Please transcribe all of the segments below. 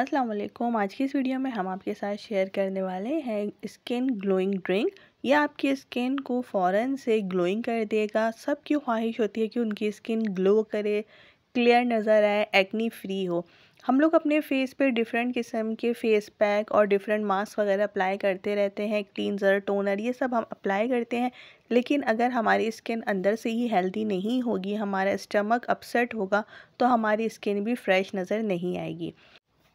अस्सलाम वालेकुम आज की इस वीडियो में हम आपके साथ शेयर करने वाले हैं स्किन ग्लोइंग ड्रिंक यह आपकी स्किन को फ़ौरन से ग्लोइंग कर देगा सबकी ख्वाहिश होती है कि उनकी स्किन ग्लो करे क्लियर नज़र आए एक्नी फ्री हो हम लोग अपने फेस पे डिफरेंट किस्म के फेस पैक और डिफरेंट मास्क वगैरह अप्लाई करते रहते हैं क्लिनजर टोनर ये सब हम अप्लाई करते हैं लेकिन अगर हमारी स्किन अंदर से ही हेल्दी नहीं होगी हमारा स्टमक अपसेट होगा तो हमारी स्किन भी फ्रेश नज़र नहीं आएगी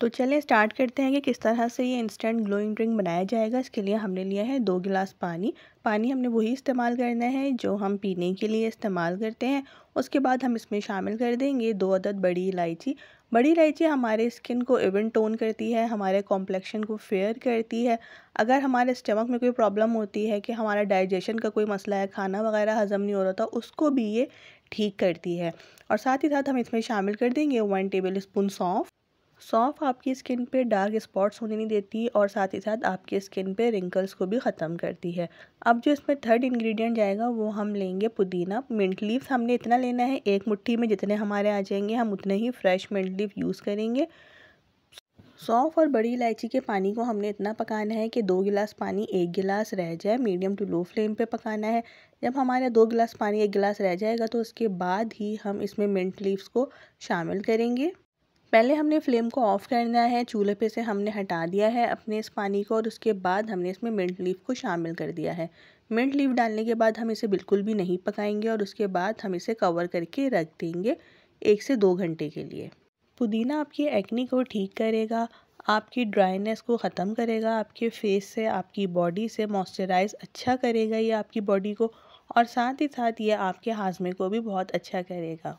तो चलिए स्टार्ट करते हैं कि किस तरह से ये इंस्टेंट ग्लोइंग ड्रिंक बनाया जाएगा इसके लिए हमने लिया है दो गिलास पानी पानी हमने वही इस्तेमाल करना है जो हम पीने के लिए इस्तेमाल करते हैं उसके बाद हम इसमें शामिल कर देंगे दो अदद बड़ी इलायची बड़ी इलायची हमारे स्किन को इवन टोन करती है हमारे कॉम्प्लेक्शन को फेयर करती है अगर हमारे स्टमक में कोई प्रॉब्लम होती है कि हमारा डाइजेशन का कोई मसला है खाना वगैरह हज़म नहीं हो रहा था तो उसको भी ये ठीक करती है और साथ ही साथ हम इसमें शामिल कर देंगे वन टेबल स्पून सौंफ सौंफ आपकी स्किन पे डार्क स्पॉट्स होने नहीं देती और साथ ही साथ आपकी स्किन पे रिंकल्स को भी ख़त्म करती है अब जो इसमें थर्ड इंग्रेडिएंट जाएगा वो हम लेंगे पुदीना मिंट लीव्स हमने इतना लेना है एक मुट्ठी में जितने हमारे आ जाएंगे हम उतने ही फ्रेश मिंट लीव यूज़ करेंगे सौंफ और बड़ी इलायची के पानी को हमने इतना पकाना है कि दो गिलास पानी एक गिलास रह जाए मीडियम टू लो फ्लेम पे पकाना है जब हमारा दो गिलास पानी एक गिलास रह जाएगा तो उसके बाद ही हम इसमें मिंट लीव्स को शामिल करेंगे पहले हमने फ्लेम को ऑफ़ करना है चूल्हे पे से हमने हटा दिया है अपने इस पानी को और उसके बाद हमने इसमें मिंट लीफ को शामिल कर दिया है मिंट लीफ डालने के बाद हम इसे बिल्कुल भी नहीं पकाएंगे और उसके बाद हम इसे कवर करके रख देंगे एक से दो घंटे के लिए पुदीना आपकी एक्नी को ठीक करेगा आपकी ड्राइनेस को ख़त्म करेगा आपके फेस से आपकी बॉडी से मॉइस्चराइज अच्छा करेगा ये आपकी बॉडी को और साथ ही साथ ये आपके हाजमे को भी बहुत अच्छा करेगा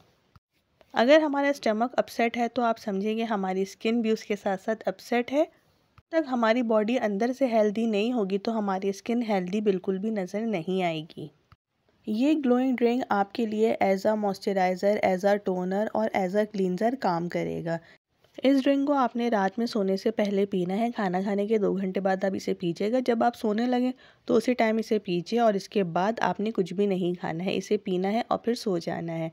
अगर हमारा स्टमक अपसेट है तो आप समझेंगे हमारी स्किन भी उसके साथ साथ अपसेट है तक हमारी बॉडी अंदर से हेल्दी नहीं होगी तो हमारी स्किन हेल्दी बिल्कुल भी नज़र नहीं आएगी ये ग्लोइंग ड्रिंक आपके लिए as a moisturiser as a toner और एज आ क्लिनज़र काम करेगा इस ड्रिंक को आपने रात में सोने से पहले पीना है खाना खाने के दो घंटे बाद आप इसे पीजिएगा जब आप सोने लगें तो उसी टाइम इसे पीजिए और इसके बाद आपने कुछ भी नहीं खाना है इसे पीना है और फिर सो जाना है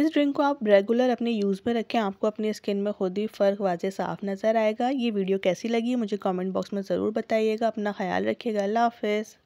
इस ड्रिंक को आप रेगुलर अपने यूज़ में रखें आपको अपनी स्किन में खुद ही फ़र्क वाजे साफ नज़र आएगा ये वीडियो कैसी लगी मुझे कमेंट बॉक्स में ज़रूर बताइएगा अपना ख्याल रखिएगा अल्लाह हाफिज़